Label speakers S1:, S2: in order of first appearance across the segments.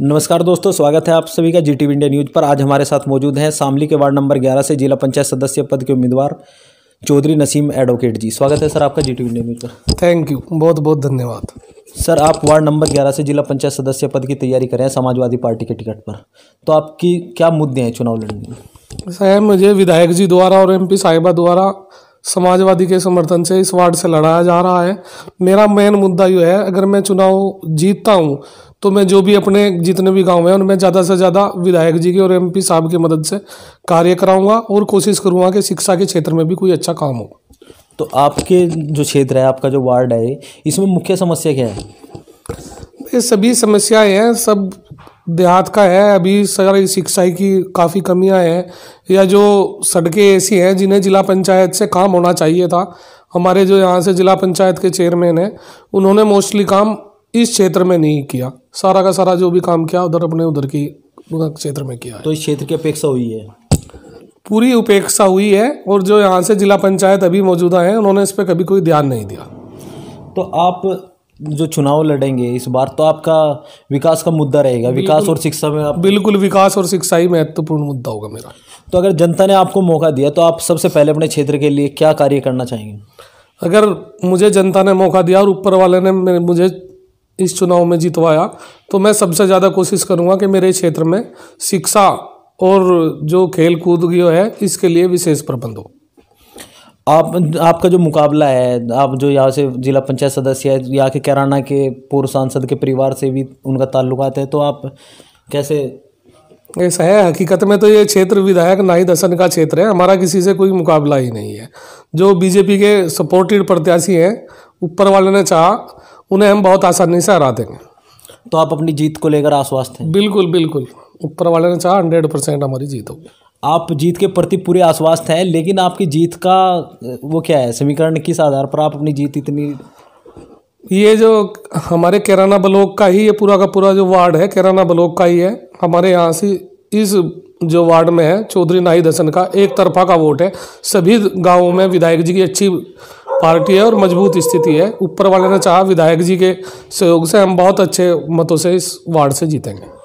S1: नमस्कार दोस्तों स्वागत है आप सभी का जी इंडिया न्यूज़ पर आज हमारे साथ मौजूद हैं शामली के वार्ड नंबर 11 से जिला पंचायत सदस्य पद के उम्मीदवार चौधरी नसीम एडवोकेट जी स्वागत है सर आपका जी टीवी इंडिया न्यूज़ पर थैंक यू बहुत बहुत धन्यवाद सर आप वार्ड नंबर 11 से जिला पंचायत सदस्य पद की तैयारी करें समाजवादी पार्टी के टिकट पर तो आपकी क्या मुद्दे हैं चुनाव लड़ने में
S2: मुझे विधायक जी द्वारा और एम साहिबा द्वारा समाजवादी के समर्थन से इस वार्ड से लड़ाया जा रहा है मेरा मेन मुद्दा यह है अगर मैं चुनाव जीतता हूँ तो मैं जो भी अपने जितने भी गांव हैं उनमें ज़्यादा से ज़्यादा विधायक जी के और एमपी साहब की मदद से कार्य कराऊंगा
S1: और कोशिश करूंगा कि शिक्षा के क्षेत्र में भी कोई अच्छा काम हो तो आपके जो क्षेत्र है आपका जो वार्ड है इसमें मुख्य समस्या क्या है
S2: ये सभी समस्याएं हैं सब देहात का है अभी सारी शिक्षाई की काफ़ी कमियां हैं या जो सड़कें ऐसी हैं जिन्हें जिला पंचायत से काम होना चाहिए था हमारे जो यहाँ से जिला पंचायत के चेयरमैन हैं उन्होंने मोस्टली काम इस क्षेत्र में नहीं किया सारा का सारा जो भी काम किया उधर अपने उधर की क्षेत्र में किया है। तो इस क्षेत्र की अपेक्षा हुई है पूरी उपेक्षा हुई है और जो यहाँ से जिला पंचायत अभी मौजूदा है उन्होंने इस पर कभी कोई ध्यान नहीं दिया
S1: तो आप जो चुनाव लड़ेंगे इस बार तो आपका विकास का मुद्दा रहेगा विकास और शिक्षा में आप बिल्कुल विकास और शिक्षा ही महत्वपूर्ण मुद्दा होगा मेरा तो अगर जनता ने आपको मौका दिया तो आप सबसे पहले अपने क्षेत्र के लिए क्या कार्य करना चाहेंगे अगर मुझे जनता ने मौका दिया और ऊपर वाले ने मुझे इस चुनाव में जितवाया तो मैं सबसे
S2: ज़्यादा कोशिश करूँगा कि मेरे क्षेत्र में शिक्षा और जो खेल कूद है
S1: इसके लिए विशेष प्रबंध हो आप आपका जो मुकाबला है आप जो यहाँ से जिला पंचायत सदस्य है यहाँ के कैराना के पूर्व सांसद के परिवार से भी उनका ताल्लुकात है तो आप कैसे ऐसा है हकीकत में तो ये क्षेत्र विधायक ही दसन का
S2: क्षेत्र है हमारा किसी से कोई मुकाबला ही नहीं है जो बीजेपी के सपोर्टेड प्रत्याशी हैं ऊपर वाले ने चाहा उन्हें हम बहुत आसानी से हरा देंगे तो आप अपनी जीत को लेकर
S1: आश्वस्त हैं बिल्कुल बिल्कुल ऊपर वाले ने चाह हंड्रेड परसेंट हमारी जीत होगी आप जीत के प्रति पूरे आश्वस्त हैं लेकिन आपकी जीत का वो क्या है समीकरण किस आधार पर आप अपनी जीत इतनी ये जो हमारे केराना ब्लॉक का ही ये पूरा का पूरा जो वार्ड है
S2: केराना ब्लॉक का ही है हमारे यहाँ से इस जो वार्ड में है चौधरी नाही दसन का एक तरफा का वोट है सभी गांवों में विधायक जी की अच्छी पार्टी है और मजबूत
S1: स्थिति है ऊपर वाले ने चाहा विधायक जी के सहयोग से हम बहुत अच्छे मतों से इस वार्ड से जीतेंगे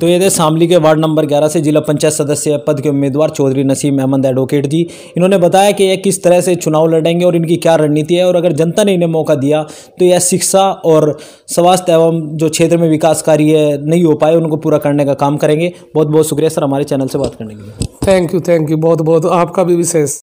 S1: तो ये थे शामली के वार्ड नंबर 11 से जिला पंचायत सदस्य पद के उम्मीदवार चौधरी नसीम अहमद एडवोकेट जी इन्होंने बताया कि ये किस तरह से चुनाव लड़ेंगे और इनकी क्या रणनीति है और अगर जनता ने इन्हें मौका दिया तो यह शिक्षा और स्वास्थ्य एवं जो क्षेत्र में विकास कार्य नहीं हो पाए उनको पूरा करने का काम करेंगे बहुत बहुत शुक्रिया सर हमारे चैनल से बात करने के लिए थैंक यू थैंक यू बहुत बहुत आपका भी विशेष